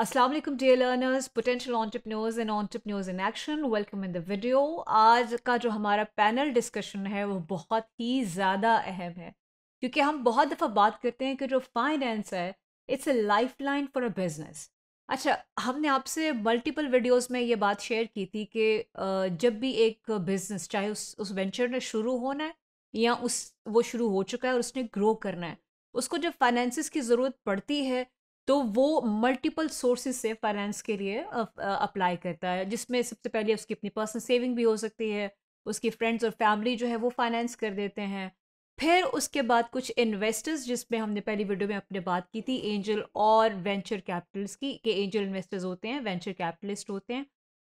असलम वालेकुम dear learners potential entrepreneurs and entrepreneurs in action welcome in the video आज का जो हमारा पैनल डिस्कशन है वो बहुत ही ज़्यादा अहम है क्योंकि हम बहुत दफ़ा बात करते हैं कि जो फाइनेंस है it's a life line for a business अच्छा हमने आपसे मल्टीपल वीडियोस में ये बात शेयर की थी कि जब भी एक बिज़नेस चाहे उस उस वेंचर ने शुरू होना है या उस वो शुरू हो चुका है और उसने ग्रो करना है उसको जब फाइनेंसिस की ज़रूरत पड़ती है तो वो मल्टीपल सोर्सेज से फाइनेंस के लिए अप्लाई करता है जिसमें सबसे पहले उसकी अपनी पर्सनल सेविंग भी हो सकती है उसकी फ्रेंड्स और फैमिली जो है वो फाइनेंस कर देते हैं फिर उसके बाद कुछ इन्वेस्टर्स जिसमें हमने पहली वीडियो में अपने बात की थी एंजल और वेंचर कैपिटल्स की कि एंजल इन्वेस्टर्स होते हैं वेंचर कैपिटलिस्ट होते हैं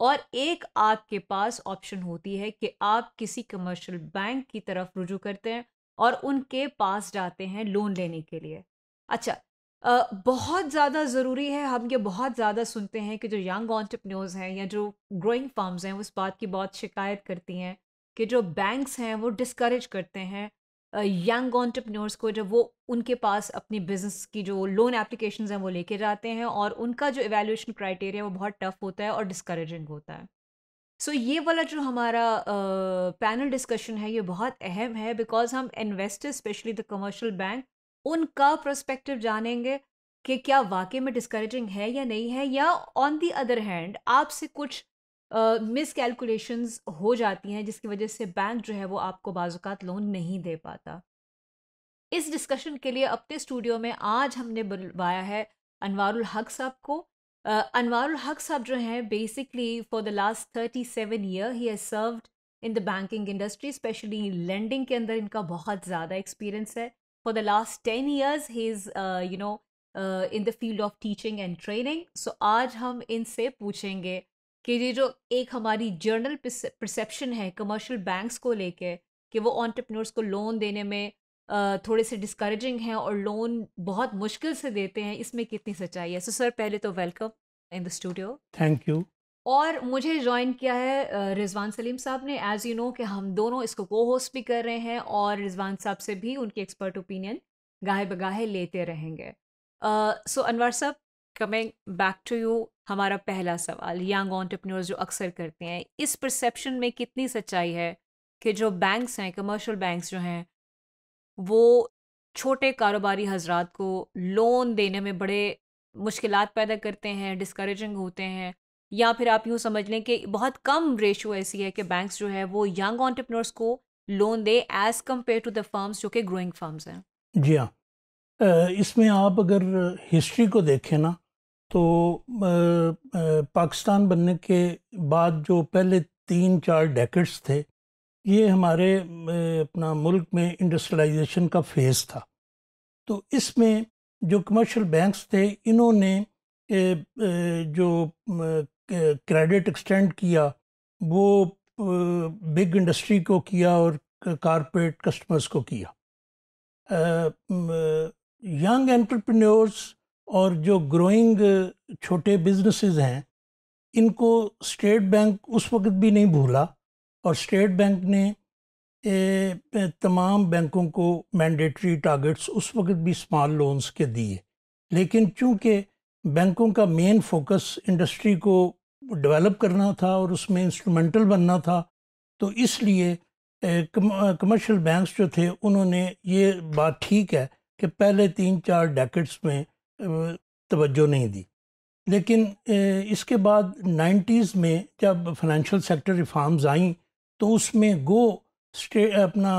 और एक आपके पास ऑप्शन होती है कि आप किसी कमर्शियल बैंक की तरफ रुजू करते हैं और उनके पास जाते हैं लोन लेने के लिए अच्छा बहुत ज़्यादा ज़रूरी है हम ये बहुत ज़्यादा सुनते हैं कि जो यंग ऑन्टरप्रनोर्स हैं या जो ग्रोइंग फार्म्स हैं उस बात की बहुत शिकायत करती हैं कि जो बैंक्स हैं वो डिस्करेज करते हैं यंग ऑन्टरप्रनोर्स को जब वो उनके पास अपनी बिजनेस की जो लोन एप्लीकेशन हैं वो लेके जाते हैं और उनका जो एवेल्यूशन क्राइटेरिया वो बहुत टफ होता है और डिस्करेजिंग होता है सो so, ये वाला जो हमारा पैनल uh, डिस्कशन है ये बहुत अहम है बिकॉज हम investors specially the commercial bank उनका प्रोस्पेक्टिव जानेंगे कि क्या वाकई में डिस्करेजिंग है या नहीं है या ऑन दी अदर हैंड आपसे कुछ मिस uh, हो जाती हैं जिसकी वजह से बैंक जो है वो आपको बाजुकात लोन नहीं दे पाता इस डिस्कशन के लिए अपने स्टूडियो में आज हमने बुलवाया है अनवारुल हक साहब को uh, अनवारुल हक साहब जो हैं basically for the last thirty seven year he has served in the banking industry specially lending के अंदर इनका बहुत ज़्यादा एक्सपीरियंस है for the last 10 years he's uh, you know uh, in the field of teaching and training so आज हम इनसे पूछेंगे कि ये जो एक हमारी जर्नल परसेप्शन है कमर्शियल बैंक्स को लेके कि वो ऑन्टरप्रनर्स को लोन देने में थोड़े से डिस्करेजिंग हैं और लोन बहुत मुश्किल से देते हैं इसमें कितनी सच्चाई है सो so, सर पहले तो welcome in the studio thank you और मुझे ज्वाइन किया है रिजवान सलीम साहब ने एज़ यू नो कि हम दोनों इसको को होस्ट भी कर रहे हैं और रिजवान साहब से भी उनकी एक्सपर्ट ओपिनियन गाहे बगाहे लेते रहेंगे सो अनवर साहब कमिंग बैक टू यू हमारा पहला सवाल यंग ऑन्टरप्रनोर जो अक्सर करते हैं इस परसेप्शन में कितनी सच्चाई है कि जो बैंक्स हैं कमर्शियल बैंक्स जो हैं वो छोटे कारोबारी हजरात को लोन देने में बड़े मुश्किल पैदा करते हैं डिस्करेजिंग होते हैं या फिर आप यूँ समझ लें कि बहुत कम रेशो ऐसी है कि बैंक्स जो है वो यंग ऑन्टरप्रनर्स को लोन दे as compared to the firms जो कि ग्रोइंग फर्म्स हैं जी हाँ इसमें आप अगर हिस्ट्री को देखें ना तो पाकिस्तान बनने के बाद जो पहले तीन चार डेकेट्स थे ये हमारे अपना मुल्क में इंडस्ट्रियलाइजेशन का फेज़ था तो इसमें जो कमर्शियल बैंक्स थे इन्होंने जो क्रेडिट एक्सटेंड किया वो बिग इंडस्ट्री को किया और कारपोरेट कस्टमर्स को किया यंग एंटरप्रेन्योर्स और जो ग्रोइंग छोटे बिजनेसेस हैं इनको स्टेट बैंक उस वक्त भी नहीं भूला और स्टेट बैंक ने तमाम बैंकों को मैंडेटरी टारगेट्स उस वक्त भी स्मॉल लोन्स के दिए लेकिन चूंकि बैंकों का मेन फोकस इंडस्ट्री को डेवलप करना था और उसमें इंस्ट्रूमेंटल बनना था तो इसलिए कमर्शियल बैंक्स जो थे उन्होंने ये बात ठीक है कि पहले तीन चार डेकेट्स में तवज्जो नहीं दी लेकिन इसके बाद नाइन्टीज़ में जब फाइनेंशियल सेक्टर रिफॉर्म्स आई तो उसमें गो स्टे अपना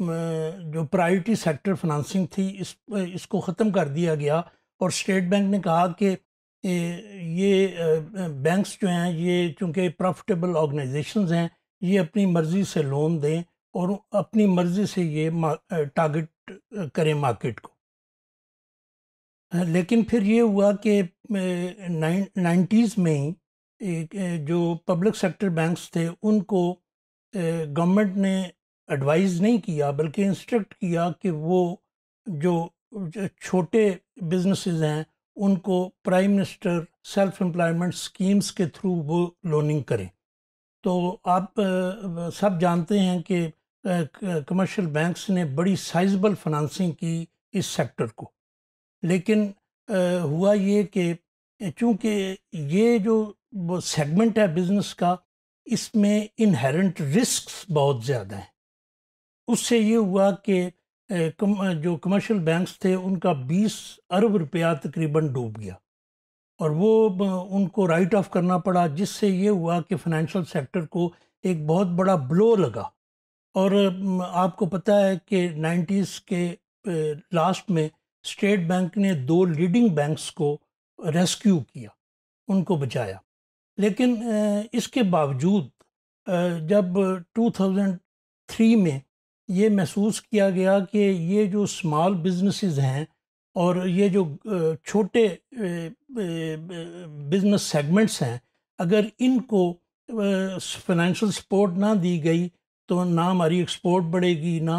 जो प्रायोरिटी सेक्टर फाइनेंसिंग थी इस इसको ख़त्म कर दिया गया और स्टेट बैंक ने कहा कि ये बैंक्स जो हैं ये चूँकि प्रॉफिटेबल ऑर्गेनाइजेशंस हैं ये अपनी मर्ज़ी से लोन दें और अपनी मर्ज़ी से ये टारगेट करें मार्केट को लेकिन फिर ये हुआ कि नाइन्टीज़ में ही जो पब्लिक सेक्टर बैंक्स थे उनको गवर्नमेंट ने एडवाइज़ नहीं किया बल्कि इंस्ट्रक्ट किया कि वो जो छोटे बिजनेसेस हैं उनको prime minister self employment schemes के थ्रू वो लोनिंग करें तो आप सब जानते हैं कि कमर्शियल बैंक्स ने बड़ी साइजबल फाइनेंसिंग की इस सेक्टर को लेकिन हुआ ये कि चूँकि ये जो सेगमेंट है बिज़नेस का इसमें इनहेरेंट रिस्क बहुत ज़्यादा हैं उससे ये हुआ कि कम, जो कमर्शियल बैंक्स थे उनका 20 अरब रुपया तकरीबन डूब गया और वो उनको राइट ऑफ करना पड़ा जिससे ये हुआ कि फाइनेंशियल सेक्टर को एक बहुत बड़ा ब्लो लगा और आपको पता है कि 90s के लास्ट में स्टेट बैंक ने दो लीडिंग बैंक्स को रेस्क्यू किया उनको बचाया लेकिन इसके बावजूद जब 2003 में ये महसूस किया गया कि ये जो स्मॉल बिजनेसेस हैं और ये जो छोटे बिजनेस सेगमेंट्स हैं अगर इनको फाइनेंशियल सपोर्ट ना दी गई तो ना हमारी एक्सपोर्ट बढ़ेगी ना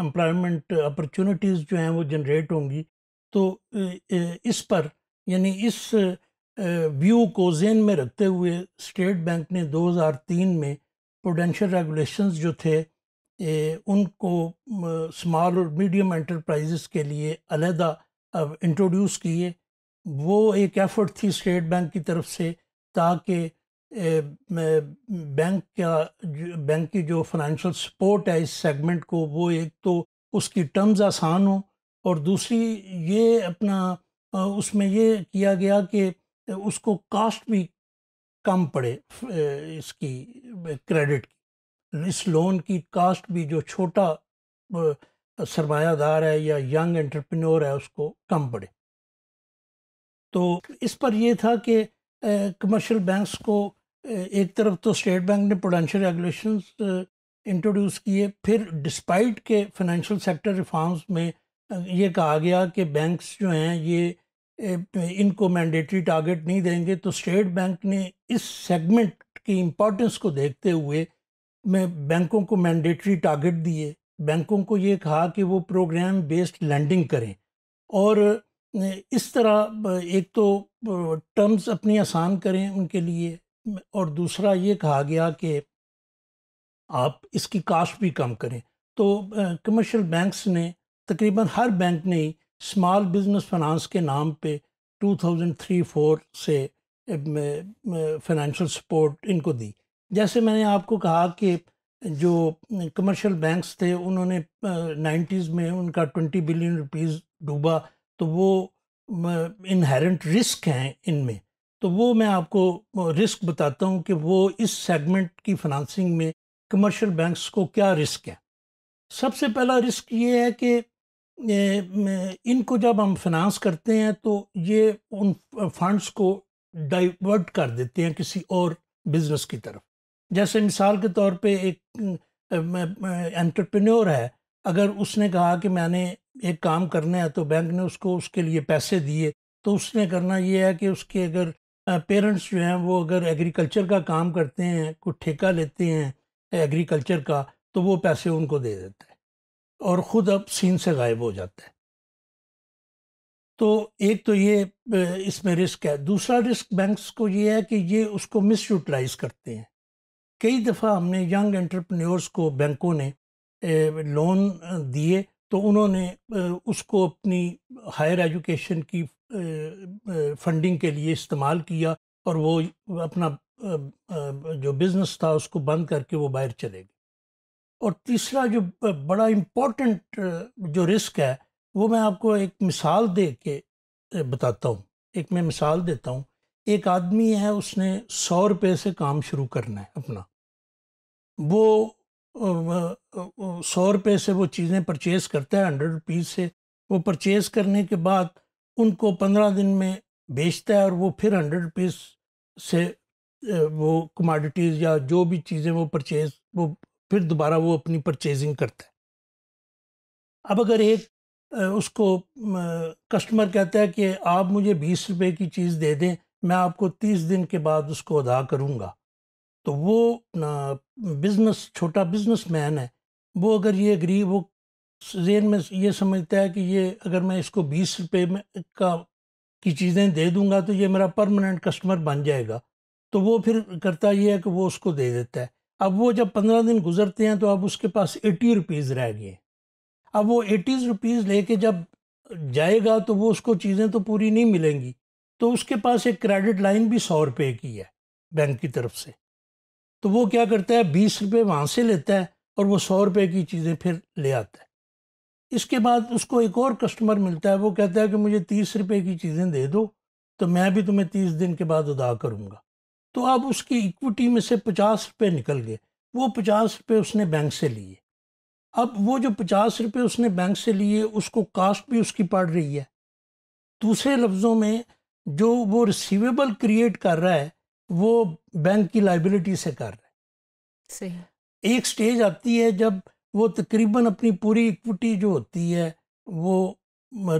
एम्प्लॉयमेंट अपॉर्चुनिटीज़ जो हैं वो जनरेट होंगी तो इस पर यानी इस व्यू को जेन में रखते हुए स्टेट बैंक ने 2003 में प्रोडेंशियल रेगुलेशंस जो थे उनको स्मॉल और मीडियम एंटरप्राइजेस के लिए अलहदा इंट्रोड्यूस किए वो एक एफर्ट थी स्टेट बैंक की तरफ से ताकि बैंक का बैंक की जो फाइनेंशियल सपोर्ट है इस सेगमेंट को वो एक तो उसकी टर्म्स आसान हो और दूसरी ये अपना उसमें ये किया गया कि उसको कास्ट भी कम पड़े इसकी क्रेडिट की इस लोन की कास्ट भी जो छोटा सरमायादार है या यंग एंटरप्रेन्योर है उसको कम पड़े तो इस पर यह था कि कमर्शियल बैंक्स को एक तरफ तो स्टेट बैंक ने प्रोडेंशियल रेगुलेशन इंट्रोड्यूस किए फिर डिस्पाइट के फाइनेंशियल सेक्टर रिफॉर्म्स में ये कहा गया कि बैंक्स जो हैं ये इनको मैंडेटरी टारगेट नहीं देंगे तो स्टेट बैंक ने इस सेगमेंट की इम्पोर्टेंस को देखते हुए में बैंकों को मैंडेटरी टारगेट दिए बैंकों को ये कहा कि वो प्रोग्राम बेस्ड लैंडिंग करें और इस तरह एक तो टर्म्स अपनी आसान करें उनके लिए और दूसरा ये कहा गया कि आप इसकी कास्ट भी कम करें तो कमर्शियल बैंक्स ने तकरीबन हर बैंक ने ही स्मॉल बिजनेस फाइनेंस के नाम पे 2003-4 से फाइनेंशियल सपोर्ट इनको दी जैसे मैंने आपको कहा कि जो कमर्शियल बैंक्स थे उन्होंने नाइन्टीज़ में उनका ट्वेंटी बिलियन रुपीस डूबा तो वो इनहेरेंट रिस्क हैं इनमें तो वो मैं आपको रिस्क बताता हूँ कि वो इस सेगमेंट की फिनंसिंग में कमर्शियल बैंक्स को क्या रिस्क है सबसे पहला रिस्क ये है कि इनको जब हम फिनांस करते हैं तो ये उन फंड्स को डाइवर्ट कर देते हैं किसी और बिजनेस की तरफ जैसे मिसाल के तौर पे एक एंटरप्रेन्योर है अगर उसने कहा कि मैंने एक काम करना है तो बैंक ने उसको उसके लिए पैसे दिए तो उसने करना ये है कि उसके अगर पेरेंट्स जो हैं वो अगर एग्रीकल्चर का काम करते हैं कुछ ठेका लेते हैं एग्रीकल्चर का तो वो पैसे उनको दे देते हैं और ख़ुद अब सीन से गायब हो जाता है तो एक तो ये इसमें रिस्क है दूसरा रिस्क बैंक्स को ये है कि ये उसको मिस यूटिलाइज करते हैं कई दफ़ा हमने यंग एंटरप्रेन्योर्स को बैंकों ने लोन दिए तो उन्होंने उसको अपनी हायर एजुकेशन की फंडिंग के लिए इस्तेमाल किया और वो अपना जो बिज़नेस था उसको बंद करके वो बाहर चले गए और तीसरा जो बड़ा इम्पोर्टेंट जो रिस्क है वो मैं आपको एक मिसाल दे के बताता हूँ एक मैं मिसाल देता हूँ एक आदमी है उसने सौ रुपये से काम शुरू करना है अपना वो सौ रुपये से वो चीज़ें परचेज़ करता है हंड्रेड रुपीज़ से वो परचेज़ करने के बाद उनको पंद्रह दिन में बेचता है और वो फिर हंड्रेड रुपीज़ से वो कमाडिटीज़ या जो भी चीज़ें वो परचेज़ वो फिर दोबारा वो अपनी परचेजिंग करता है अब अगर एक उसको कस्टमर कहता है कि आप मुझे बीस रुपये की चीज़ दे दें मैं आपको तीस दिन के बाद उसको अदा करूँगा तो वो बिज़नेस छोटा बिजनेस मैन है वो अगर ये अग्री वो जेन में ये समझता है कि ये अगर मैं इसको बीस रुपये में का की चीज़ें दे दूँगा तो ये मेरा परमानेंट कस्टमर बन जाएगा तो वो फिर करता ये है कि वो उसको दे देता है अब वो जब पंद्रह दिन गुजरते हैं तो अब उसके पास एटी रुपीज़ रह गए अब वो एटीज़ रुपीज़ लेके जब जाएगा तो वो उसको चीज़ें तो पूरी नहीं मिलेंगी तो उसके पास एक क्रेडिट लाइन भी सौ रुपये की है बैंक की तरफ से तो वो क्या करता है बीस रुपये वहाँ से लेता है और वो सौ रुपये की चीज़ें फिर ले आता है इसके बाद उसको एक और कस्टमर मिलता है वो कहता है कि मुझे तीस रुपये की चीज़ें दे दो तो मैं भी तुम्हें तीस दिन के बाद अदा करूँगा तो अब उसकी इक्विटी में से पचास रुपये निकल गए वो पचास रुपये उसने बैंक से लिए अब वो जो पचास रुपये उसने बैंक से लिए उसको कास्ट भी उसकी पड़ रही है दूसरे लफ्ज़ों में जो वो रिसीवेबल क्रिएट कर रहा है वो बैंक की लाइबिलिटी से कर रहा है सही एक स्टेज आती है जब वो तकरीबन अपनी पूरी इक्विटी जो होती है वो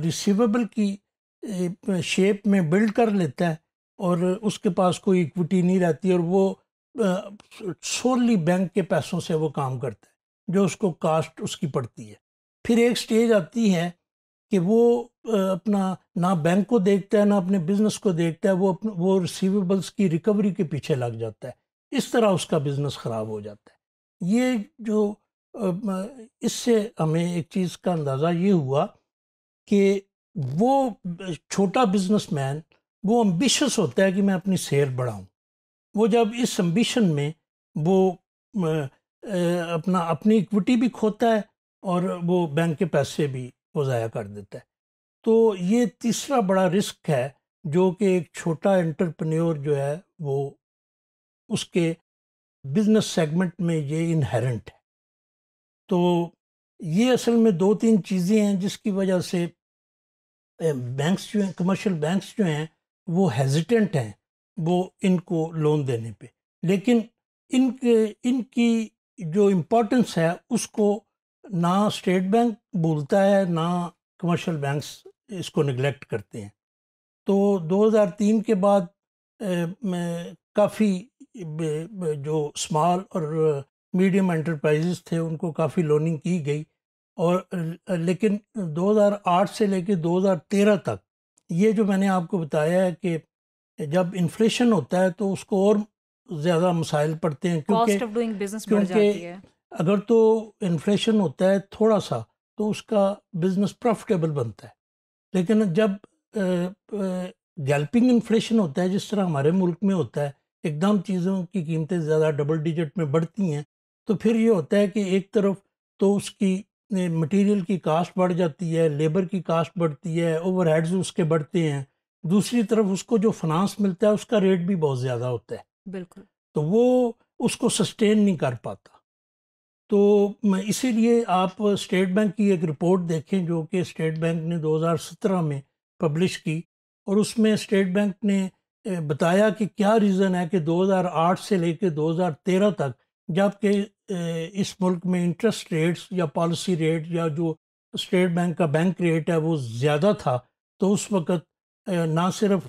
रिसीवेबल की शेप में बिल्ड कर लेता है और उसके पास कोई इक्विटी नहीं रहती और वो सोलली बैंक के पैसों से वो काम करता है जो उसको कास्ट उसकी पड़ती है फिर एक स्टेज आती है कि वो अपना ना बैंक को देखता है ना अपने बिजनेस को देखता है वो अपने वो रिसीवेबल्स की रिकवरी के पीछे लग जाता है इस तरह उसका बिजनेस ख़राब हो जाता है ये जो इससे हमें एक चीज़ का अंदाज़ा ये हुआ कि वो छोटा बिजनेसमैन वो एम्बिशस होता है कि मैं अपनी शेयर बढ़ाऊं वो जब इस अम्बिशन में वो अपना अपनी इक्विटी भी खोता है और वो बैंक के पैसे भी को ज़ाया कर देता है तो ये तीसरा बड़ा रिस्क है जो कि एक छोटा एंटरप्रेन्योर जो है वो उसके बिजनेस सेगमेंट में ये इनहेरेंट है तो ये असल में दो तीन चीज़ें हैं जिसकी वजह से बैंक्स जो हैं कमर्शियल बैंक्स जो हैं वो हेजिटेंट हैं वो इनको लोन देने पे लेकिन इनके इनकी जो इम्पोर्टेंस है उसको ना स्टेट बैंक भूलता है ना कमर्शियल बैंक्स इसको निगलेक्ट करते हैं तो 2003 के बाद काफ़ी जो स्मॉल और मीडियम एंटरप्राइजेस थे उनको काफ़ी लोनिंग की गई और लेकिन 2008 से लेकर 2013 तक ये जो मैंने आपको बताया है कि जब इन्फ्लेशन होता है तो उसको और ज़्यादा मसाइल पड़ते हैं क्योंकि क्योंकि अगर तो इन्फ्लेशन होता है थोड़ा सा तो उसका बिजनेस प्रॉफिटेबल बनता है लेकिन जब गैल्पिंग इन्फ्लेशन होता है जिस तरह हमारे मुल्क में होता है एकदम चीज़ों की कीमतें ज़्यादा डबल डिजिट में बढ़ती हैं तो फिर ये होता है कि एक तरफ तो उसकी मटेरियल की कास्ट बढ़ जाती है लेबर की कास्ट बढ़ती है ओवरहेड्स उसके बढ़ते हैं दूसरी तरफ उसको जो फनांस मिलता है उसका रेट भी बहुत ज़्यादा होता है बिल्कुल तो वो उसको सस्टेन नहीं कर पाता तो इसीलिए आप स्टेट बैंक की एक रिपोर्ट देखें जो कि स्टेट बैंक ने 2017 में पब्लिश की और उसमें स्टेट बैंक ने बताया कि क्या रीज़न है कि 2008 से लेकर 2013 तक जबकि इस मुल्क में इंटरेस्ट रेट्स या पॉलिसी रेट या जो स्टेट बैंक का बैंक रेट है वो ज़्यादा था तो उस वक़्त ना सिर्फ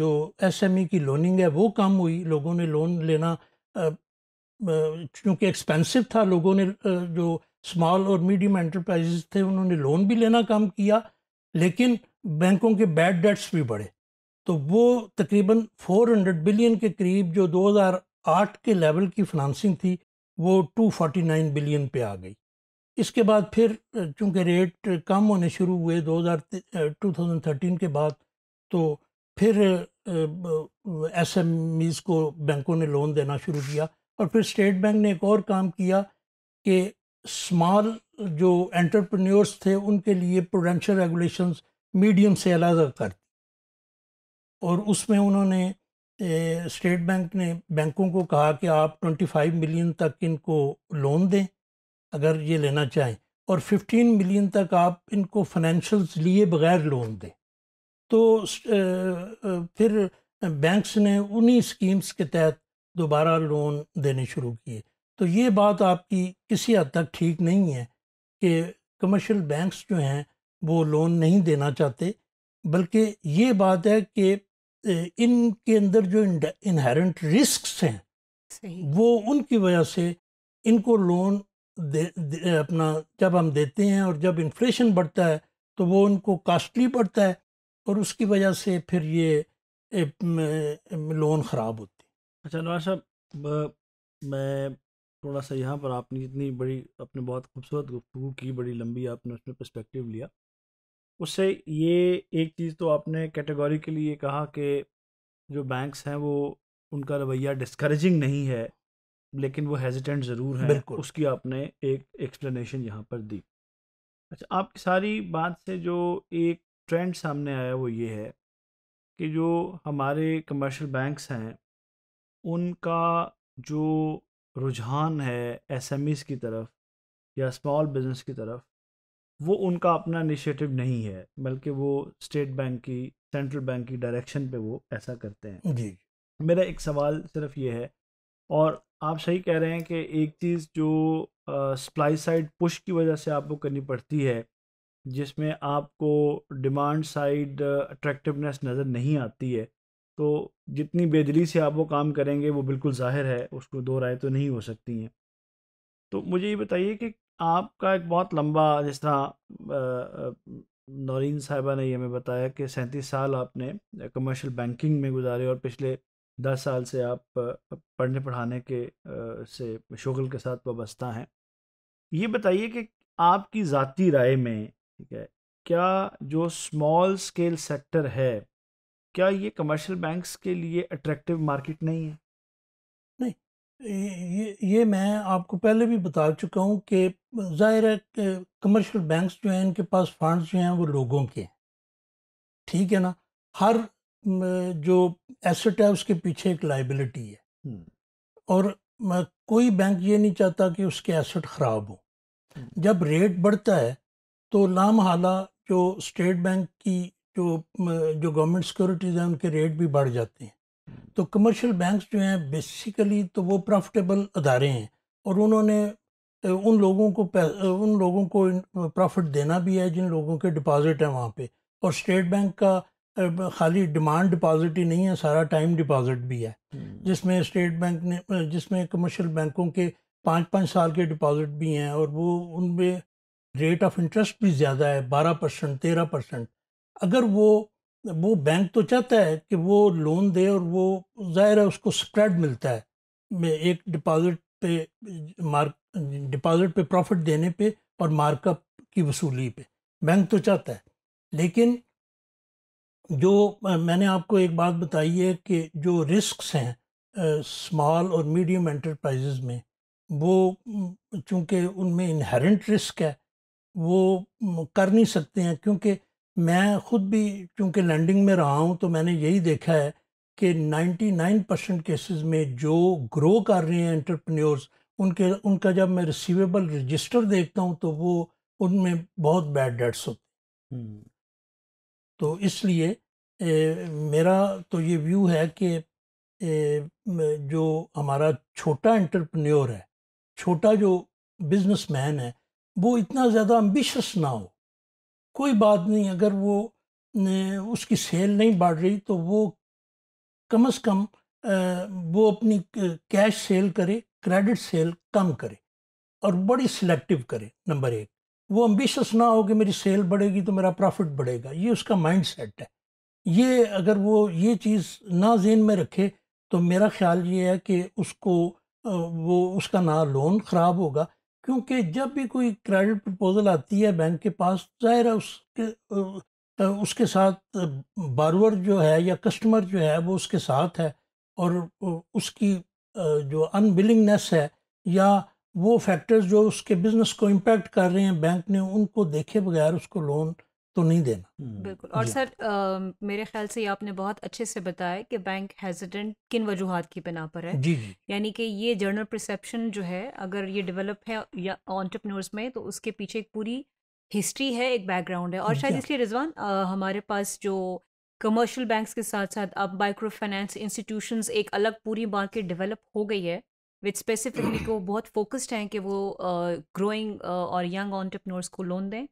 जो एसएमई की लोनिंग है वो कम हुई लोगों ने लोन लेना क्योंकि एक्सपेंसिव था लोगों ने जो स्मॉल और मीडियम एंटरप्राइजेस थे उन्होंने लोन भी लेना कम किया लेकिन बैंकों के बैड डेट्स भी बढ़े तो वो तकरीबन 400 बिलियन के करीब जो 2008 के लेवल की फिनंसिंग थी वो 249 बिलियन पे आ गई इसके बाद फिर चूंकि रेट कम होने शुरू हुए 2000 2013 के बाद तो फिर एस एम को बैंकों ने लोन देना शुरू किया और फिर स्टेट बैंक ने एक और काम किया कि स्मॉल जो एंटरप्रेन्योर्स थे उनके लिए प्रोडेंशियल रेगुलेशंस मीडियम से अलग कर दी और उसमें उन्होंने स्टेट बैंक ने बैंकों को कहा कि आप 25 मिलियन तक इनको लोन दें अगर ये लेना चाहें और 15 मिलियन तक आप इनको फाइनेंशियल्स लिए बगैर लोन दें तो फिर बैंक्स ने उन्हीं स्कीम्स के तहत दोबारा लोन देने शुरू किए तो ये बात आपकी किसी हद तक ठीक नहीं है कि कमर्शियल बैंक्स जो हैं वो लोन नहीं देना चाहते बल्कि ये बात है कि इनके अंदर जो इनहेरेंट रिस्क हैं वो उनकी वजह से इनको लोन दे, दे अपना जब हम देते हैं और जब इन्फ्लेशन बढ़ता है तो वो उनको कास्टली पड़ता है और उसकी वजह से फिर ये लोन ख़राब होता है अच्छा नवाज साहब मैं थोड़ा सा यहाँ पर आपने इतनी बड़ी आपने बहुत खूबसूरत गुफ्तु की बड़ी लंबी आपने उसमें पर्सपेक्टिव लिया उससे ये एक चीज़ तो आपने कैटेगोरी के लिए कहा कि जो बैंक्स हैं वो उनका रवैया डिस्करेजिंग नहीं है लेकिन वो हेजिटेंट ज़रूर हैं उसकी आपने एक एक्सप्लेनेशन यहाँ पर दी अच्छा आपकी सारी बात से जो एक ट्रेंड सामने आया वो ये है कि जो हमारे कमर्शियल बैंक्स हैं उनका जो रुझान है एस की तरफ या स्मॉल बिजनेस की तरफ वो उनका अपना इनिशिएटिव नहीं है बल्कि वो स्टेट बैंक की सेंट्रल बैंक की डायरेक्शन पे वो ऐसा करते हैं जी मेरा एक सवाल सिर्फ ये है और आप सही कह रहे हैं कि एक चीज़ जो सप्लाई साइड पुश की वजह से आपको करनी पड़ती है जिसमें आपको डिमांड साइड अट्रैक्टिवनेस नज़र नहीं आती है तो जितनी बेदली से आप वो काम करेंगे वो बिल्कुल जाहिर है उसको दो राय तो नहीं हो सकती हैं तो मुझे ये बताइए कि आपका एक बहुत लंबा जिस तरह नौरीन साहिबा ने हमें बताया कि सैंतीस साल आपने कमर्शियल बैंकिंग में गुजारे और पिछले दस साल से आप पढ़ने पढ़ाने के से शगल के साथ वाबस्ता हैं ये बताइए कि आपकी ज़ाती राय में ठीक है क्या जो स्मॉल स्केल सेक्टर है क्या ये कमर्शियल बैंक्स के लिए अट्रैक्टिव मार्केट नहीं है नहीं ये ये मैं आपको पहले भी बता चुका हूँ कि ज़ाहिर है कमर्शियल बैंक्स जो हैं इनके पास फंड्स जो हैं वो लोगों के हैं ठीक है ना हर जो एसेट है उसके पीछे एक लाइबिलिटी है हम्म। और कोई बैंक ये नहीं चाहता कि उसके एसेट ख़राब हो जब रेट बढ़ता है तो लाम हाला जो स्टेट बैंक की जो जो गवर्नमेंट सिक्योरिटीज़ हैं उनके रेट भी बढ़ जाते हैं तो कमर्शियल बैंक्स जो हैं बेसिकली तो वो प्रॉफिटेबल अदारे हैं और उन्होंने उन लोगों को उन लोगों को प्रॉफिट देना भी है जिन लोगों के डिपॉजिट हैं वहाँ पे और स्टेट बैंक का खाली डिमांड डिपॉजिट ही नहीं है सारा टाइम डिपॉजिट भी है हम्म। जिसमें स्टेट बैंक ने जिसमें कमर्शियल बैंकों के पाँच पाँच साल के डिपॉजिट भी हैं और वो उनमें रेट ऑफ इंटरेस्ट भी ज़्यादा है बारह परसेंट तेरह परसेंट अगर वो वो बैंक तो चाहता है कि वो लोन दे और वो जाहिर है उसको स्प्रेड मिलता है एक डिपॉजिट पे मार्क डिपॉजिट पे प्रॉफिट देने पे और मार्कअप की वसूली पे बैंक तो चाहता है लेकिन जो मैंने आपको एक बात बताई है कि जो रिस्क हैं स्मॉल और मीडियम एंटरप्राइजेज में वो चूँकि उनमें इनहेरेंट रिस्क है वो कर नहीं सकते हैं क्योंकि मैं खुद भी चूँकि लैंडिंग में रहा हूँ तो मैंने यही देखा है कि 99 परसेंट केसेस में जो ग्रो कर रहे हैं एंटरप्रेन्योर्स उनके उनका जब मैं रिसीवेबल रजिस्टर देखता हूँ तो वो उनमें बहुत बैड डेट्स होते हैं तो इसलिए ए, मेरा तो ये व्यू है कि ए, जो हमारा छोटा एंटरप्रेन्योर है छोटा जो बिजनेसमैन है वो इतना ज़्यादा एम्बिशस ना हो कोई बात नहीं अगर वो उसकी सेल नहीं बढ़ रही तो वो कम से कम वो अपनी कैश सेल करे क्रेडिट सेल कम करे और बड़ी सिलेक्टिव करे नंबर एक वो अम्बिशस ना हो कि मेरी सेल बढ़ेगी तो मेरा प्रॉफिट बढ़ेगा ये उसका माइंड सेट है ये अगर वो ये चीज़ ना जेन में रखे तो मेरा ख्याल ये है कि उसको वो उसका ना लोन ख़राब होगा क्योंकि जब भी कोई क्रेडिट प्रपोजल आती है बैंक के पास जाहिर है उसके उसके साथ बारवर जो है या कस्टमर जो है वो उसके साथ है और उसकी जो अनविलिंगनेस है या वो फैक्टर्स जो उसके बिज़नेस को इम्पेक्ट कर रहे हैं बैंक ने उनको देखे बगैर उसको लोन तो नहीं देना हम्म, बिल्कुल और सर आ, मेरे ख्याल से ये आपने बहुत अच्छे से बताया कि बैंक हेजिडेंट किन वजूहत की बिना पर है जी जी यानी कि ये जर्नल परसेप्शन जो है अगर ये डेवलप है या ऑन्टरप्रनोर्स में तो उसके पीछे एक पूरी हिस्ट्री है एक बैकग्राउंड है और शायद इसलिए रिजवान हमारे पास जो कमर्शियल बैंक्स के साथ साथ अब माइक्रो फाइनेंस इंस्टीट्यूशन एक अलग पूरी मार्केट डेवलप हो गई है विद स्पेसिफिकली को बहुत फोकस्ड हैं कि वो ग्रोइंग और यंग ऑन्टरप्रनोर्स को लोन दें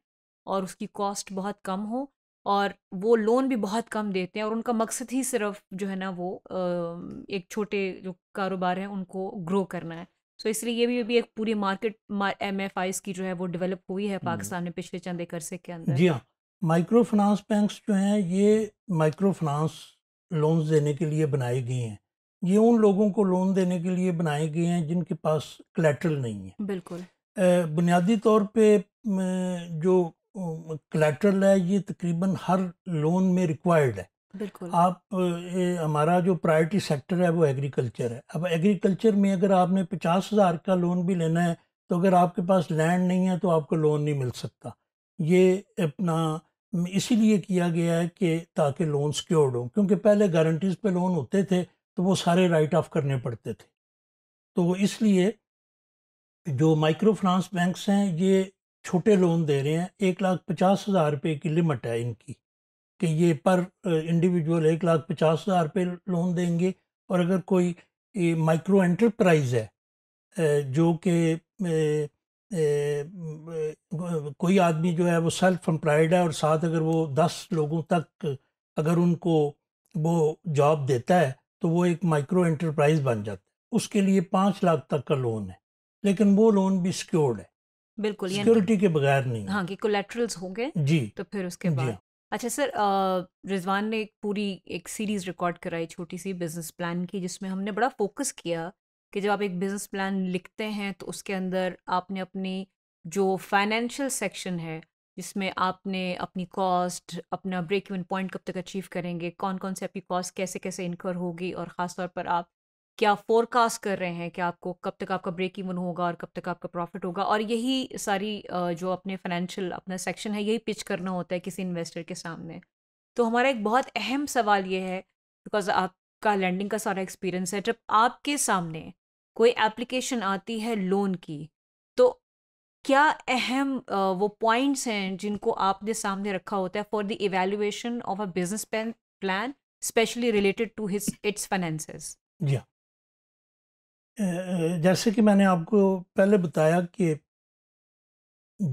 और उसकी कॉस्ट बहुत कम हो और वो लोन भी बहुत कम देते हैं और उनका मकसद ही सिर्फ जो है ना वो एक छोटे जो कारोबार हैं उनको ग्रो करना है सो so, इसलिए ये भी अभी एक पूरी मार्केट एम एफ आईज की जो है वो डेवलप हुई है पाकिस्तान में पिछले चंद एक अरसे के अंदर जी हाँ माइक्रो फाइनेंस बैंक जो हैं ये माइक्रो फाइनेंस लोन्स देने के लिए बनाए गए हैं ये उन लोगों को लोन देने के लिए बनाए गए हैं जिनके पास कलेटरल नहीं है बिल्कुल बुनियादी तौर पे जो कलेटरल है ये तकरीबन हर लोन में रिक्वायर्ड है बिल्कुल आप ए, हमारा जो प्रायोरिटी सेक्टर है वो एग्रीकल्चर है अब एग्रीकल्चर में अगर आपने पचास हज़ार का लोन भी लेना है तो अगर आपके पास लैंड नहीं है तो आपको लोन नहीं मिल सकता ये अपना इसीलिए किया गया है कि ताकि लोन सिक्योर्ड हो क्योंकि पहले गारंटीज़ पे लोन होते थे तो वो सारे राइट ऑफ करने पड़ते थे तो इसलिए जो माइक्रो फिनांस बैंक्स हैं ये छोटे लोन दे रहे हैं एक लाख पचास हज़ार रुपये की लिमिट है इनकी कि ये पर इंडिविजुअल एक लाख पचास हज़ार रुपये लोन देंगे और अगर कोई माइक्रो एंटरप्राइज है जो कि कोई आदमी जो है वो सेल्फ एम्प्लॉयड है और साथ अगर वो दस लोगों तक अगर उनको वो जॉब देता है तो वो एक माइक्रो एंटरप्राइज बन जाता है उसके लिए पाँच लाख तक का लोन है लेकिन वो लोन भी सिक्योर्ड है बिल्कुल सिक्योरिटी के बगैर नहीं हाँ कि कोलेट्रल्स होंगे जी तो फिर उसके बाद अच्छा सर रिजवान ने एक पूरी एक सीरीज़ रिकॉर्ड कराई छोटी सी बिजनेस प्लान की जिसमें हमने बड़ा फोकस किया कि जब आप एक बिज़नेस प्लान लिखते हैं तो उसके अंदर आपने अपनी जो फाइनेंशियल सेक्शन है जिसमें आपने अपनी कॉस्ट अपना ब्रेक इवन पॉइंट कब तक अचीव करेंगे कौन कौन से आपकी कॉस्ट कैसे कैसे इनकर होगी और ख़ासतौर पर आप क्या फोरकास्ट कर रहे हैं कि आपको कब तक आपका ब्रेक इवन होगा और कब तक आपका प्रॉफिट होगा और यही सारी जो अपने फाइनेंशियल अपना सेक्शन है यही पिच करना होता है किसी इन्वेस्टर के सामने तो हमारा एक बहुत अहम सवाल ये है बिकॉज आपका लैंडिंग का सारा एक्सपीरियंस है जब आपके सामने कोई एप्लीकेशन आती है लोन की तो क्या अहम वो पॉइंट्स हैं जिनको आपने सामने रखा होता है for the evaluation of a business plan specially related to his its finances जी हाँ जैसे कि मैंने आपको पहले बताया कि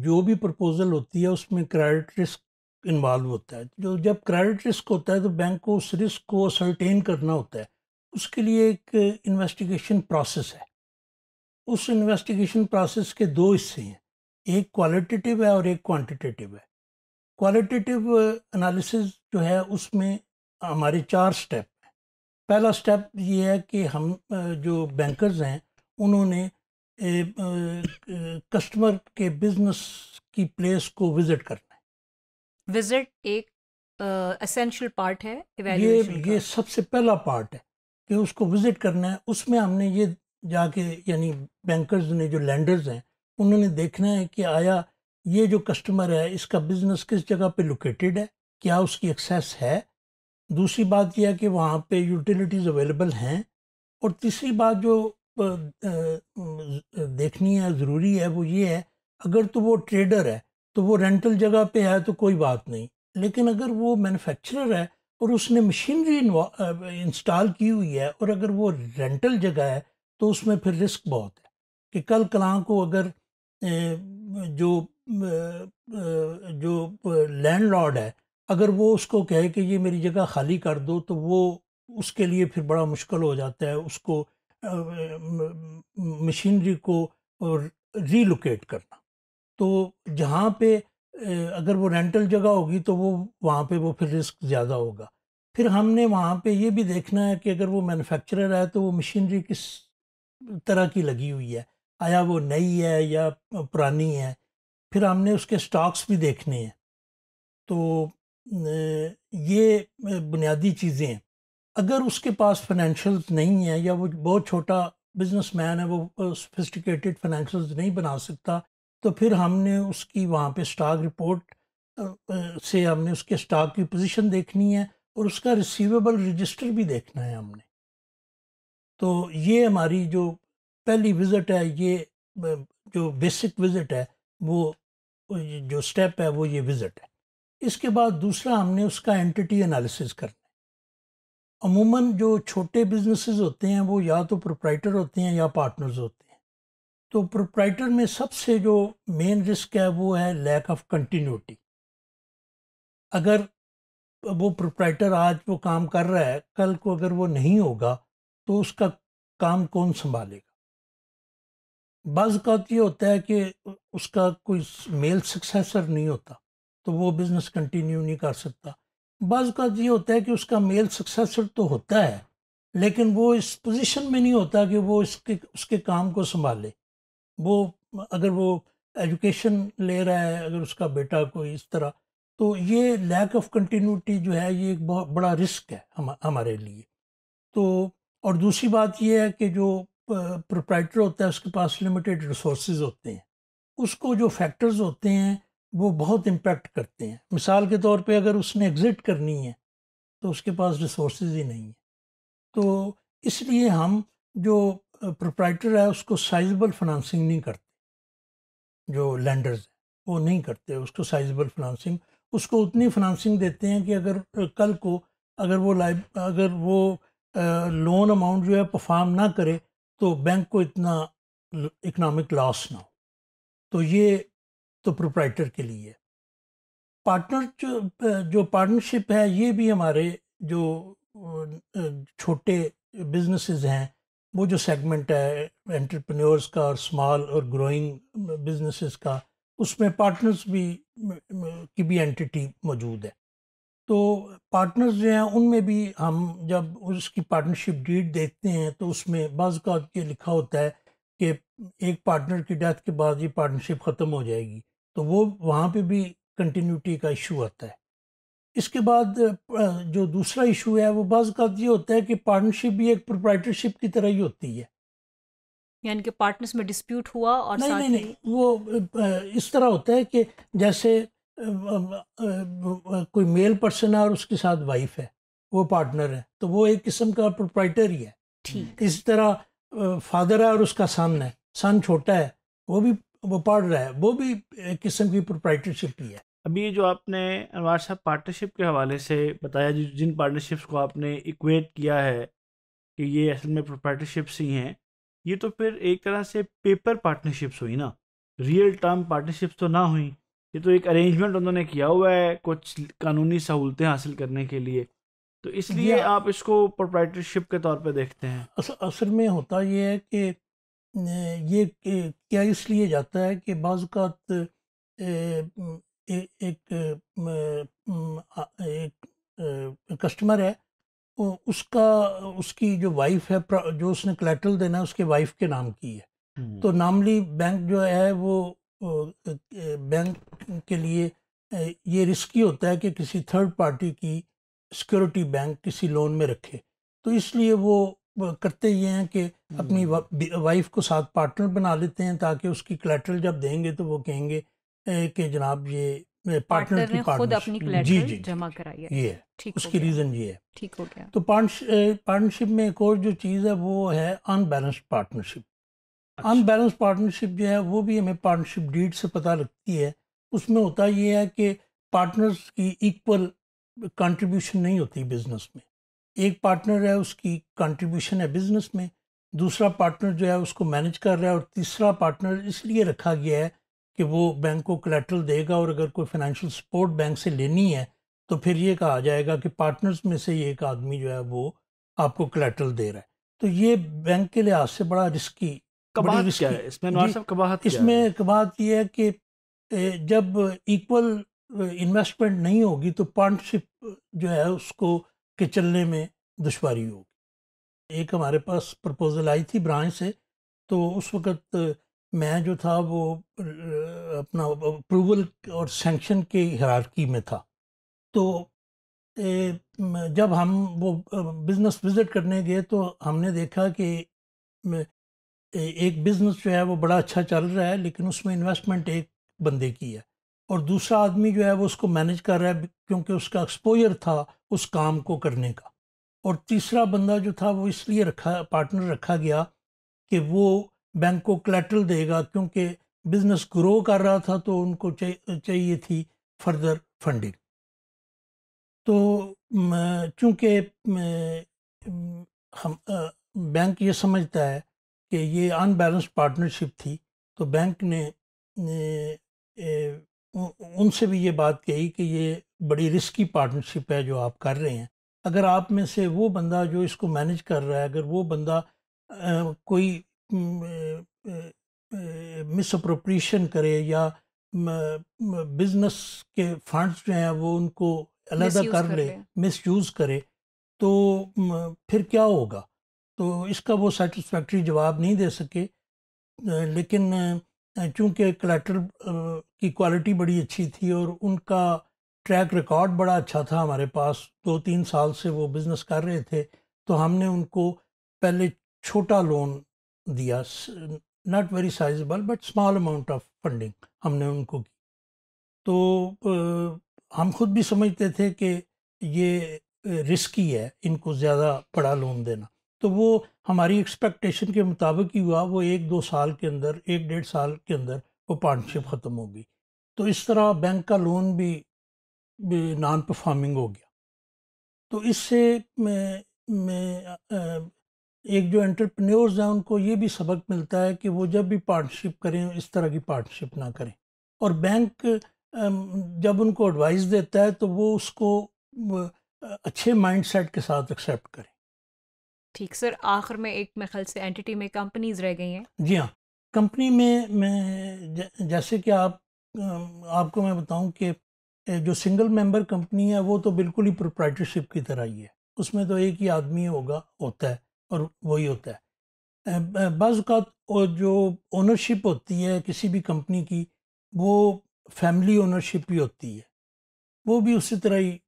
जो भी प्रपोज़ल होती है उसमें क्रेडिट रिस्क इन्वॉल्व होता है जो जब क्रेडिट रिस्क होता है तो बैंक को उस रिस्क को सर्टेन करना होता है उसके लिए एक इन्वेस्टिगेशन प्रोसेस है उस इन्वेस्टिगेशन प्रोसेस के दो हिस्से हैं एक क्वालिटेटिव है और एक क्वांटिटेटिव है क्वालिटेटिव एनालिसिस जो है उसमें हमारे चार स्टेप पहला स्टेप ये है कि हम जो बैंकर्स हैं उन्होंने कस्टमर के बिजनेस की प्लेस को विजिट करना है विजिट एक एसेंशियल पार्ट है ये ये सबसे पहला पार्ट है कि उसको विजिट करना है उसमें हमने ये जाके यानी बैंकर्स ने जो लैंडर्स हैं उन्होंने देखना है कि आया ये जो कस्टमर है इसका बिजनेस किस जगह पे लोकेटेड है क्या उसकी एक्सेस है दूसरी बात यह है कि वहाँ पे यूटिलिटीज़ अवेलेबल हैं और तीसरी बात जो देखनी है ज़रूरी है वो ये है अगर तो वो ट्रेडर है तो वो रेंटल जगह पे है तो कोई बात नहीं लेकिन अगर वो मैन्युफैक्चरर है और उसने मशीनरी इंस्टॉल की हुई है और अगर वो रेंटल जगह है तो उसमें फिर रिस्क बहुत है कि कल कलां को अगर जो जो लैंडलॉर्ड है अगर वो उसको कहे कि ये मेरी जगह खाली कर दो तो वो उसके लिए फिर बड़ा मुश्किल हो जाता है उसको मशीनरी को रीलोकेट करना तो जहाँ पे अगर वो रेंटल जगह होगी तो वो वहाँ पे वो फिर रिस्क ज़्यादा होगा फिर हमने वहाँ पे ये भी देखना है कि अगर वो मैन्युफैक्चरर है तो वो मशीनरी किस तरह की लगी हुई है आया वो नई है या पुरानी है फिर हमने उसके स्टॉक्स भी देखने हैं तो ये बुनियादी चीज़ें हैं अगर उसके पास फाइनेंशियल नहीं है या वो बहुत छोटा बिजनेस मैन है वो सोफिस्टिकेटेड फाइनेंशियल नहीं बना सकता तो फिर हमने उसकी वहाँ पे स्टॉक रिपोर्ट से हमने उसके स्टॉक की पोजीशन देखनी है और उसका रिसीवेबल रजिस्टर भी देखना है हमने तो ये हमारी जो पहली विज़िट है ये जो बेसिक विज़िट है वो जो स्टेप है वो ये विज़िट है इसके बाद दूसरा हमने उसका एंटिटी एनालिसिस करना है अमूमन जो छोटे बिजनेसेस होते हैं वो या तो प्रोप्राइटर होते हैं या पार्टनर्स होते हैं तो प्रोप्राइटर में सबसे जो मेन रिस्क है वो है लैक ऑफ कंटिन्यूटी अगर वो प्रोप्राइटर आज वो काम कर रहा है कल को अगर वो नहीं होगा तो उसका काम कौन संभालेगा बाज़ ये होता है कि उसका कोई मेल सक्सेसर नहीं होता तो वो बिज़नेस कंटिन्यू नहीं कर सकता बाज़ का ये होता है कि उसका मेल सक्सेसर तो होता है लेकिन वो इस पोजीशन में नहीं होता कि वो इसके उसके काम को संभाले वो अगर वो एजुकेशन ले रहा है अगर उसका बेटा कोई इस तरह तो ये लैक ऑफ कंटिन्यूटी जो है ये एक बहुत बड़ा रिस्क है हम हमारे लिए तो और दूसरी बात ये है कि जो प्रोप्राइटर होता है उसके पास लिमिटेड रिसोर्स होते हैं उसको जो फैक्टर्स होते हैं वो बहुत इम्पेक्ट करते हैं मिसाल के तौर पे अगर उसने एग्ज़िट करनी है तो उसके पास रिसोर्स ही नहीं है तो इसलिए हम जो प्रोप्राइटर है उसको साइजबल फिनंसिंग नहीं करते जो लैंडर्स हैं वो नहीं करते उसको साइजबल फिनंसिंग उसको उतनी फिनंसिंग देते हैं कि अगर कल को अगर वो लाइब अगर वो लोन अमाउंट जो है परफॉर्म ना करे तो बैंक को इतना इकनॉमिक लॉस ना हो तो ये तो प्रोप्राइटर के लिए पार्टनर जो जो पार्टनरशिप है ये भी हमारे जो छोटे बिजनेसेस हैं वो जो सेगमेंट है एंटरप्रेन्योर्स का और स्मॉल और ग्रोइंग बिजनेसेस का उसमें पार्टनर्स भी की भी एंटिटी मौजूद है तो पार्टनर्स जो हैं उनमें भी हम जब उसकी पार्टनरशिप डीट देखते हैं तो उसमें बाज़ का ये लिखा होता है कि एक पार्टनर की डेथ के बाद ये पार्टनरशिप ख़त्म हो जाएगी तो वो वहाँ पे भी कंटिन्यूटी का इशू आता है इसके बाद जो दूसरा इशू है वो बाज़ का ये होता है कि पार्टनरशिप भी एक प्रोप्राइटरशिप की तरह ही होती है यानी कि पार्टनर्स में डिस्प्यूट हुआ और नहीं साथ नहीं नहीं वो इस तरह होता है कि जैसे कोई मेल पर्सन है और उसके साथ वाइफ है वो पार्टनर है तो वो एक किस्म का प्रोप्राइटर ही है ठीक इस तरह फादर है और उसका सन है सन छोटा है वो भी वो पढ़ रहा है वो भी एक किस्म की प्रोप्राइटरशिप ही है अभी जो आपने अनवार साहब पार्टनरशिप के हवाले से बताया जिन पार्टनरशिप्स को आपने इक्वेट किया है कि ये असल में प्रोप्राइटरशिप्स ही हैं ये तो फिर एक तरह से पेपर पार्टनरशिप्स हुई ना रियल टर्म पार्टनरशिप्स तो ना हुई ये तो एक अरेंजमेंट उन्होंने किया हुआ है कुछ कानूनी सहूलतें हासिल करने के लिए तो इसलिए आप इसको प्रोप्राइटरशिप के तौर पर देखते हैं असल असल में होता ये है कि ये क्या इसलिए जाता है कि बाज एक एक कस्टमर है उसका उसकी जो वाइफ है जो उसने कलेटल देना है उसके वाइफ के नाम की है तो नामली बैंक जो है वो बैंक के लिए ये रिस्की होता है कि किसी थर्ड पार्टी की सिक्योरिटी बैंक किसी लोन में रखे तो इसलिए वो करते ये हैं कि अपनी हम्म। वाइफ को साथ पार्टनर बना लेते हैं ताकि उसकी कलेटरल जब देंगे तो वो कहेंगे कि जनाब ये पार्टनर ने खुद अपनी जी जी जमा कराई है ये ठीक उसकी रीजन ये है ठीक हो गया तो पार्टनरशिप में एक और जो चीज़ है वो है अनबैलेंस्ड पार्टनरशिप अनबैलेंस पार्टनरशिप जो है वो भी हमें पार्टनरशिप डीड से पता लगती है उसमें होता ये है कि पार्टनर्स की इक्वल कंट्रीब्यूशन नहीं होती बिजनेस में एक पार्टनर है उसकी कंट्रीब्यूशन है बिजनेस में दूसरा पार्टनर जो है उसको मैनेज कर रहा है और तीसरा पार्टनर इसलिए रखा गया है कि वो बैंक को कलेट्रल देगा और अगर कोई फाइनेंशियल सपोर्ट बैंक से लेनी है तो फिर ये कहा जाएगा कि पार्टनर्स में से ये एक आदमी जो है वो आपको कलेक्ट्रल दे रहा है तो ये बैंक के लिहाज से बड़ा रिस्की है इसमें कबाहत इसमें कबाहत ये है कि जब इक्वल इन्वेस्टमेंट नहीं होगी तो पार्टनरशिप जो है उसको के चलने में दुशारी होगी एक हमारे पास प्रपोज़ल आई थी ब्रांच से तो उस वक़्त मैं जो था वो अपना अप्रूवल और सेंक्शन के हरारकी में था तो ए, जब हम वो बिज़नेस विज़िट करने गए तो हमने देखा कि एक बिज़नेस जो है वो बड़ा अच्छा चल रहा है लेकिन उसमें इन्वेस्टमेंट एक बंदे की है और दूसरा आदमी जो है वो उसको मैनेज कर रहा है क्योंकि उसका एक्सपोजर था उस काम को करने का और तीसरा बंदा जो था वो इसलिए रखा पार्टनर रखा गया कि वो बैंक को कलेटरल देगा क्योंकि बिजनेस ग्रो कर रहा था तो उनको चाहिए थी फर्दर फंडिंग तो चूँकि हम बैंक ये समझता है कि ये अनबैलेंस पार्टनरशिप थी तो बैंक ने उनसे भी ये बात कही कि ये बड़ी रिस्की पार्टनरशिप है जो आप कर रहे हैं अगर आप में से वो बंदा जो इसको मैनेज कर रहा है अगर वो बंदा आ, कोई मिसअप्रोप्रिएशन करे या बिजनेस के फंड्स जो हैं वो उनको अलहदा कर ले मिस यूज़ करे तो फिर क्या होगा तो इसका वो सेटिस्फैक्ट्री जवाब नहीं दे सके लेकिन चूँकि कलेक्टर की क्वालिटी बड़ी अच्छी थी और उनका ट्रैक रिकॉर्ड बड़ा अच्छा था हमारे पास दो तीन साल से वो बिज़नेस कर रहे थे तो हमने उनको पहले छोटा लोन दिया not very sizeable but small amount of funding हमने उनको की तो आ, हम खुद भी समझते थे कि ये रिस्की है इनको ज़्यादा बड़ा लोन देना तो वो हमारी एक्सपेक्टेशन के मुताबिक ही हुआ वो एक दो साल के अंदर एक डेढ़ साल के अंदर वो पार्टनरशिप ख़त्म होगी तो इस तरह बैंक का लोन भी, भी नॉन परफॉर्मिंग हो गया तो इससे मैं, मैं एक जो एंटरप्रेन्योर्स हैं उनको ये भी सबक मिलता है कि वो जब भी पार्टनरशिप करें इस तरह की पार्टनरशिप ना करें और बैंक जब उनको एडवाइस देता है तो वो उसको अच्छे माइंडसेट के साथ एक्सेप्ट करें ठीक सर आखिर में एक मेरे ख्याल से एंटिटी में कंपनीज रह गई हैं जी हाँ कंपनी में मैं जैसे कि आप आपको मैं बताऊं कि जो सिंगल मेंबर कंपनी है वो तो बिल्कुल ही प्रोप्राइटरशिप की तरह ही है उसमें तो एक ही आदमी होगा होता है और वही होता है बाज़ जो ओनरशिप होती है किसी भी कंपनी की वो फैमिली ओनरशिप ही होती है वो भी उसी तरह ही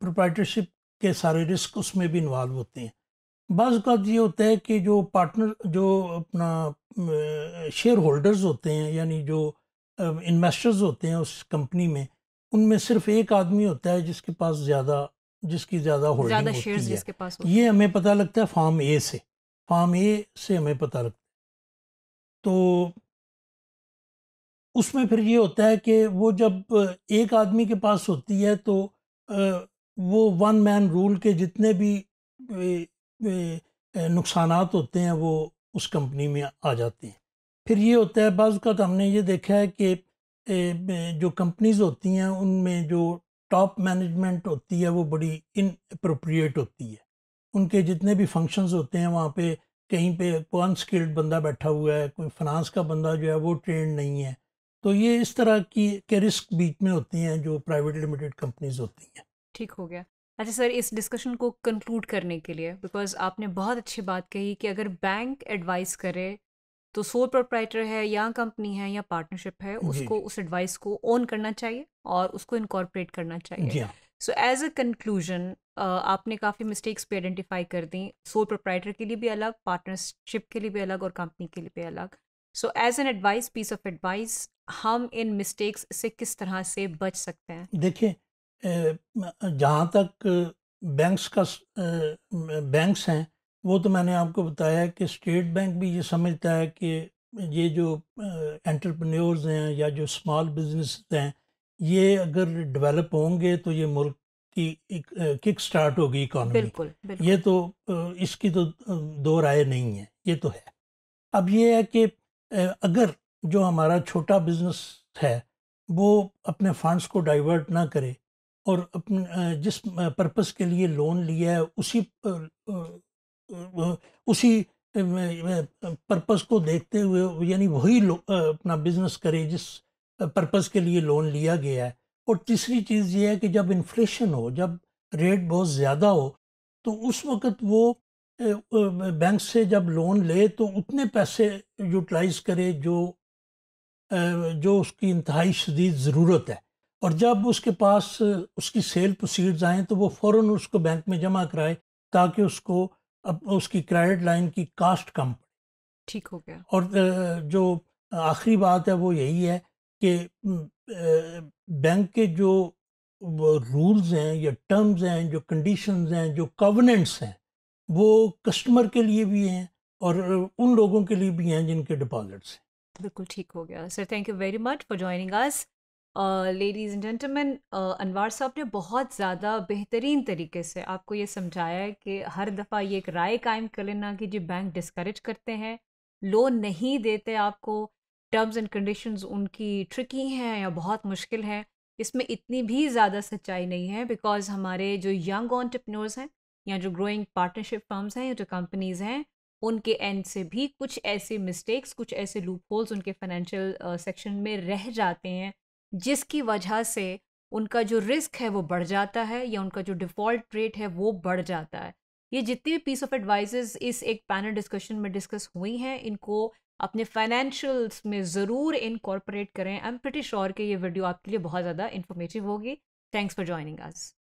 प्रोप्राइटरशिप के सारे रिस्क उसमें भी इन्वॉल्व होते हैं बाज़ ये होता है कि जो पार्टनर जो अपना शेयर होल्डर्स होते हैं यानी जो इन्वेस्टर्स होते हैं उस कंपनी में उनमें सिर्फ एक आदमी होता है जिसके पास ज़्यादा जिसकी ज़्यादा होल्डिंग होती है जिसके पास ये हमें पता लगता है फार्म ए से फार्म ए से हमें पता लगता है तो उसमें फिर ये होता है कि वो जब एक आदमी के पास होती है तो वो वन मैन रूल के जितने भी नुकसान होते हैं वो उस कंपनी में आ जाते हैं फिर ये होता है बाज़ का हमने ये देखा है कि जो कंपनीज होती हैं उनमें जो टॉप मैनेजमेंट होती है वो बड़ी इन अप्रोप्रिएट होती है उनके जितने भी फंक्शंस होते हैं वहाँ पे कहीं पे अनस्किल्ड बंदा बैठा हुआ है कोई फाइनेंस का बंदा जो है वो ट्रेंड नहीं है तो ये इस तरह की के रिस्क बीच में होती हैं जो प्राइवेट लिमिटेड कंपनीज होती हैं ठीक हो गया अच्छा सर इस डिस्कशन को कंक्लूड करने के लिए बिकॉज आपने बहुत अच्छी बात कही कि अगर बैंक एडवाइस करे तो सोल प्रोप्राइटर है या कंपनी है या पार्टनरशिप है उसको उस एडवाइस को ओन करना चाहिए और उसको इनकॉर्पोरेट करना चाहिए सो एज हाँ। अ कंक्लूजन आपने काफ़ी मिस्टेक्स भी आइडेंटिफाई कर दी सोल प्रोप्राइटर के लिए भी अलग पार्टनरशिप के लिए भी अलग और कंपनी के लिए भी अलग so as an advice piece of advice हम इन मिस्टेक्स से किस तरह से बच सकते हैं देखिए जहाँ तक बैंक्स का बैंक्स हैं वो तो मैंने आपको बताया कि स्टेट बैंक भी ये समझता है कि ये जो एंटरप्रेन्योर्स हैं या जो स्मॉल बिजनेस हैं ये अगर डेवलप होंगे तो ये मुल्क की किक स्टार्ट होगी इकॉनमी ये तो इसकी तो दो राय नहीं है ये तो है अब ये है कि अगर जो हमारा छोटा बिजनेस है वो अपने फंड्स को डाइवर्ट ना करे और अपने जिस पर्पस के लिए लोन लिया है उसी उसी पर्पस को देखते हुए यानी वही अपना बिजनेस करे जिस पर्पस के लिए लोन लिया गया है और तीसरी चीज़ ये है कि जब इन्फ्लेशन हो जब रेट बहुत ज़्यादा हो तो उस वक़्त वो बैंक से जब लोन ले तो उतने पैसे यूटिलाइज करे जो जो उसकी इंतहाई शदीद ज़रूरत है और जब उसके पास उसकी सेल प्रोसीड्स आएँ तो वो फ़ौर उसको बैंक में जमा कराए ताकि उसको अब उसकी क्रेडिट लाइन की कास्ट कम पड़े ठीक हो गया और जो आखिरी बात है वो यही है कि बैंक के जो रूल्स हैं या टर्म्स हैं जो कंडीशंस हैं जो कवनेंट्स हैं वो कस्टमर के लिए भी हैं और उन लोगों के लिए भी हैं जिनके डिपॉजिट्स हैं बिल्कुल ठीक हो गया sir thank you very much for joining us ladies and gentleman Anwar साहब ने बहुत ज़्यादा बेहतरीन तरीके से आपको ये समझाया है कि हर दफ़ा ये एक राय कायम कर लेना कि जी बैंक डिस्करेज करते हैं लोन नहीं देते आपको टर्म्स एंड कंडीशंस उनकी ट्रिकी हैं या बहुत मुश्किल है इसमें इतनी भी ज़्यादा सच्चाई नहीं है बिकॉज हमारे जो यंग ऑन्टरप्रनोर्स हैं या जो ग्रोइंग पार्टनरशिप फर्म्स हैं या जो कंपनीज़ हैं उनके एंड से भी कुछ ऐसे मिस्टेक्स कुछ ऐसे लूप होल्स उनके फाइनेंशियल सेक्शन में रह जाते हैं जिसकी वजह से उनका जो रिस्क है वो बढ़ जाता है या उनका जो डिफ़ॉल्ट रेट है वो बढ़ जाता है ये जितने भी पीस ऑफ एडवाइजेस इस एक पैनल डिस्कशन में डिस्कस हुई हैं इनको अपने फाइनेंशियल्स में ज़रूर इनकॉर्पोरेट करें आई एम प्रटी श्योर कि ये वीडियो आपके लिए बहुत ज़्यादा इन्फॉर्मेटिव होगी थैंक्स फॉर ज्वाइनिंग अस